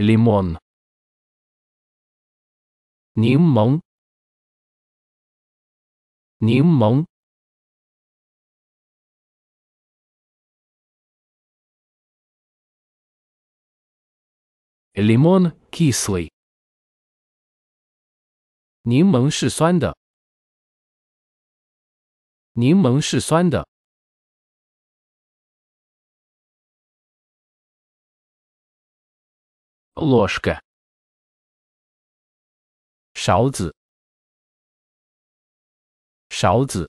柠檬，柠檬，柠檬，Lemon，kissly。柠檬是酸的，柠檬是酸的。ложка, o s h k a 勺子，勺子。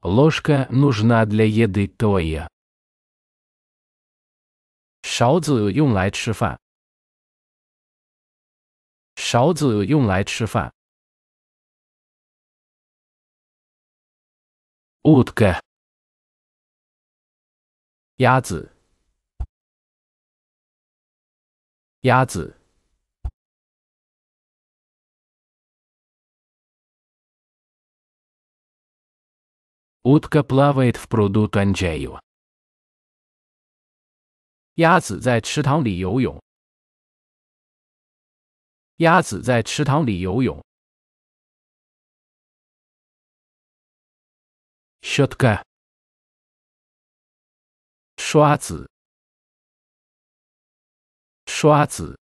l л s h k а нужна для еды т о а я 勺子用来吃饭。勺子用来吃饭。乌的个，鸭子，鸭子，乌 ducka плавает в пруду танчёва。鸭子在池塘里游泳。鸭子在池塘里游泳。щетка, шуацы, шуацы.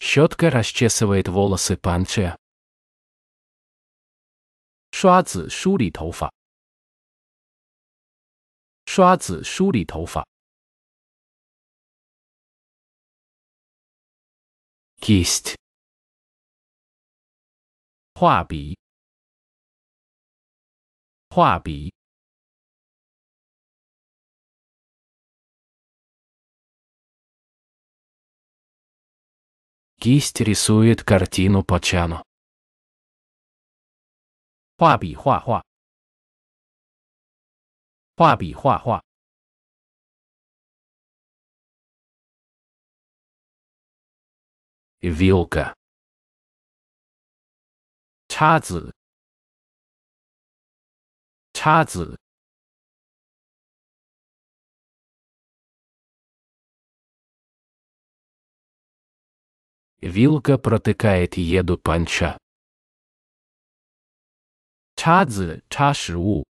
Щетка расчесывает волосы панче. Шуацы шури тофа. Шуацы шури тофа. кисть. Хуаби. Хуаби. Кисть рисует картину по чану. Хуаби хуа хуа. Хуаби хуа хуа. вилка. Вилка протыкает еду панча. 叉子插食物。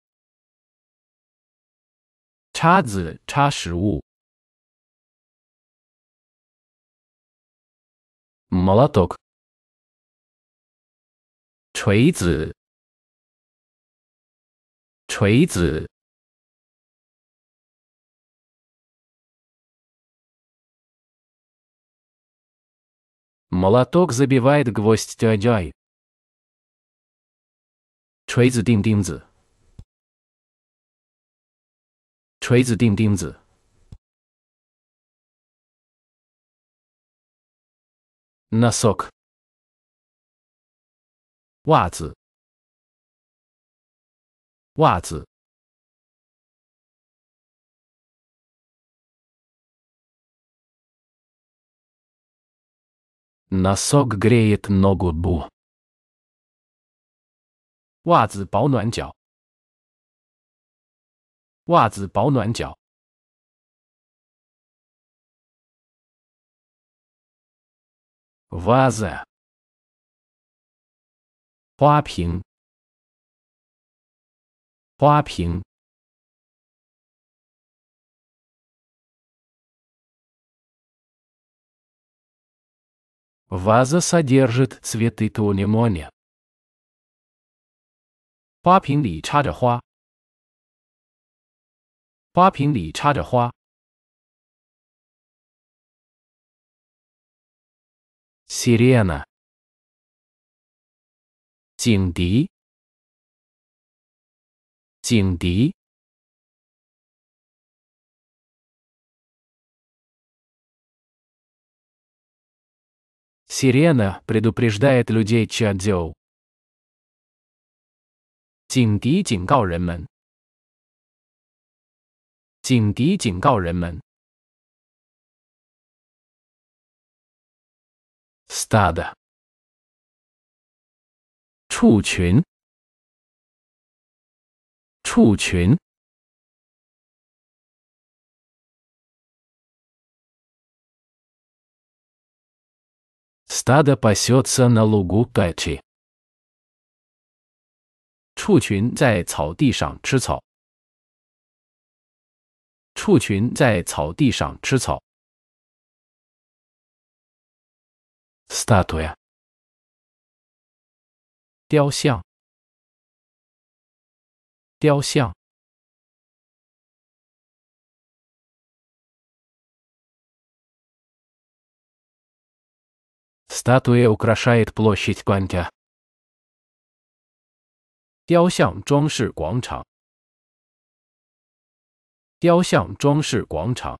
叉子插食物。молоток 锤子，锤子。Молоток забивает гвоздь тюадяй. 锤子钉钉子，锤子钉钉子。n a s 袜子，袜子，nasoq g r 袜子保暖脚，袜子保暖脚。Ваза. Хуапхин. Хуапхин. Ваза содержит цветы тунимони. Папин ли ча хуа. Папин ли ча хуа. Сирена. Тинди. Тинди. Сирена предупреждает людей Чадзю. Тинди 警告人们。警笛警告人们。大的。畜群。畜群。Stada пасется на лугу пасти。畜群在草地上吃草。畜群在草地上吃草。statua，雕像，雕像，statua украшает площадь Гранде。雕像装饰广场，雕像装饰广场。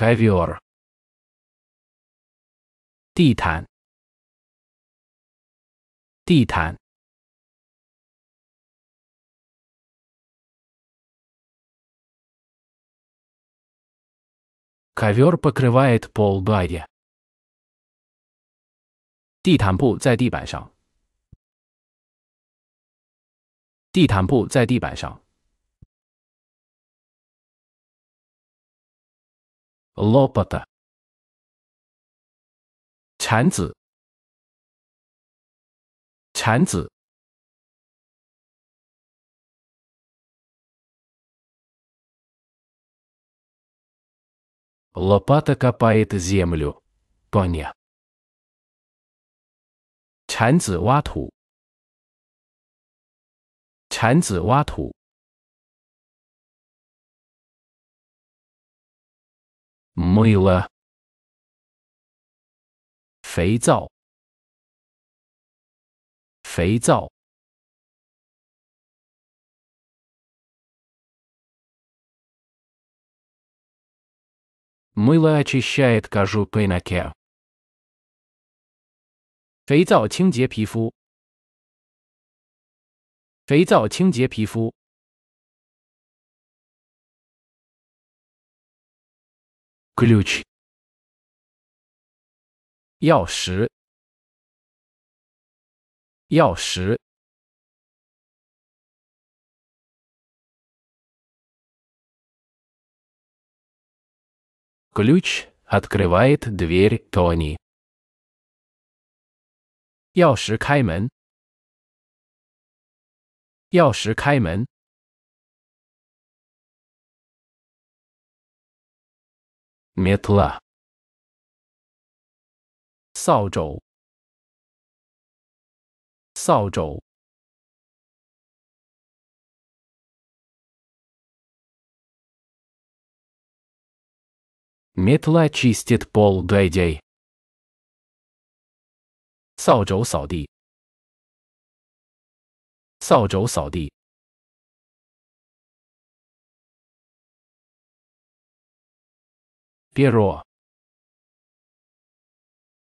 кавиор 地毯地毯 кавер покрывает пол белье 地毯布在地板上地毯布在地板上 Лопата. Чанзи. Чанзи. Лопата копает землю. Поня. Чанзи вату. Чанзи вату. мыло, 肥皂，肥皂，мыло очищает кожу пенаке，肥皂清洁皮肤，肥皂清洁皮肤。Ключ. Яоши. Яоши. Ключ открывает дверь Тони. Яоши каймен. Яоши каймен. Mettle. 扫帚，扫帚。Mettle чистит пол д д е й 扫帚扫地，扫帚扫地。笔落，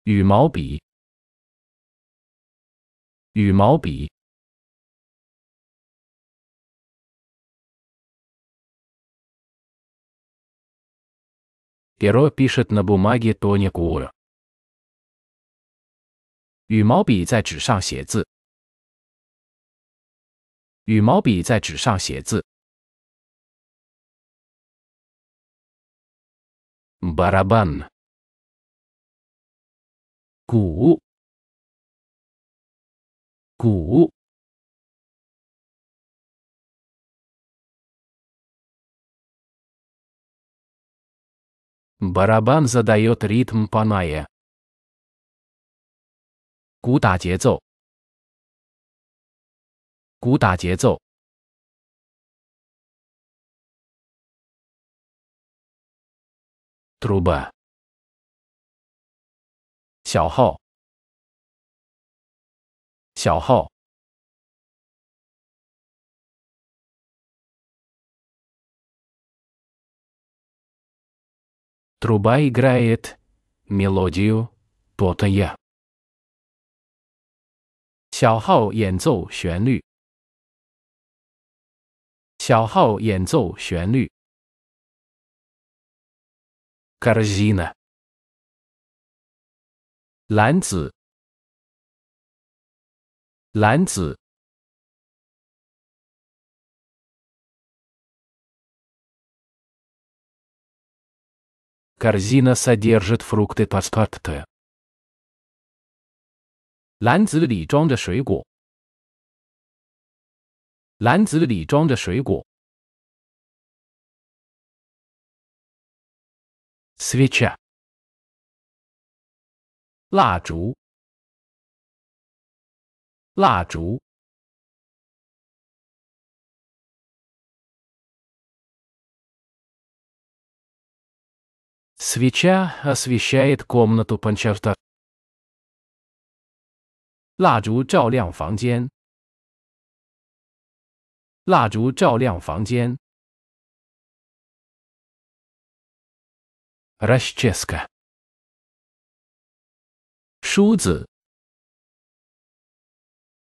羽毛笔，羽毛笔，笔落，写在纸上。羽毛笔在纸上写字，羽毛笔在纸上写字。Барабан. Ку. Ку. Барабан задает ритм панае. Куда 节奏。鼓打节奏。truba，小号，小号。truba graje melodiju potpja。小号演奏旋律。小号演奏旋律。корзина. 篮子，篮子。Корзина содержит фрукты паспорта. 篮子里装着水果。篮子里装着水果。Свеча。蜡烛。蜡烛。Свеча освещает комнату полностью. 蜡烛照亮房间。蜡烛照亮房间。Raszczaśka 梳子，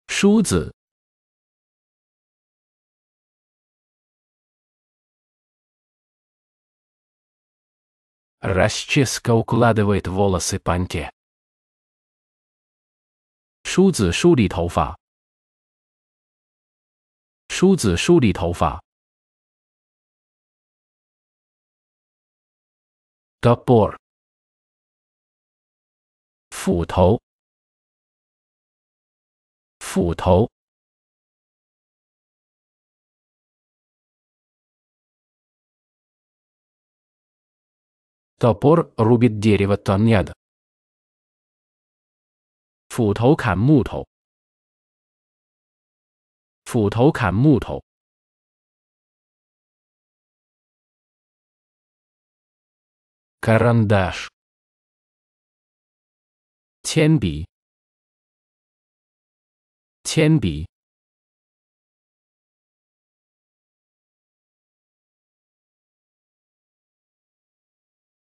梳子。Raszczaśka ukladawać włosy, bandkę。梳子梳理头发，梳子梳理头发。的布 e 斧头，斧头 t a b o r rubi děrěvatoněd，斧头砍木头，斧头砍木头。карандаш, тенби, тенби.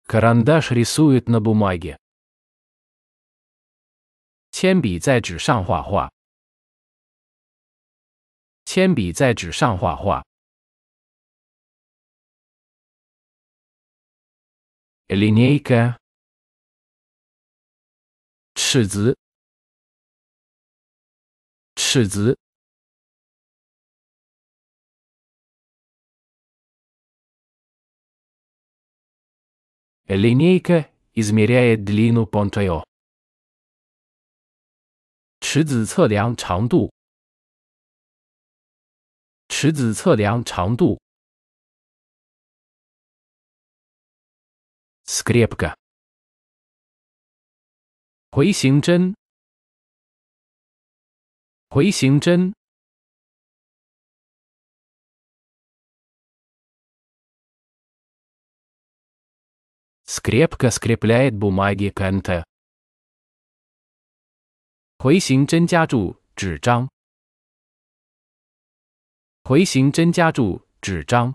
Карандаш рисует на бумаге. 铅笔在纸上画画。铅笔在纸上画画。Linięka, czuz czuz. Linięka i z m i e r i a długość o. Czuz mierzy długość o. Czuz mierzy długość 回形针，回形针，回形针夹住纸张，回形针夹住纸张。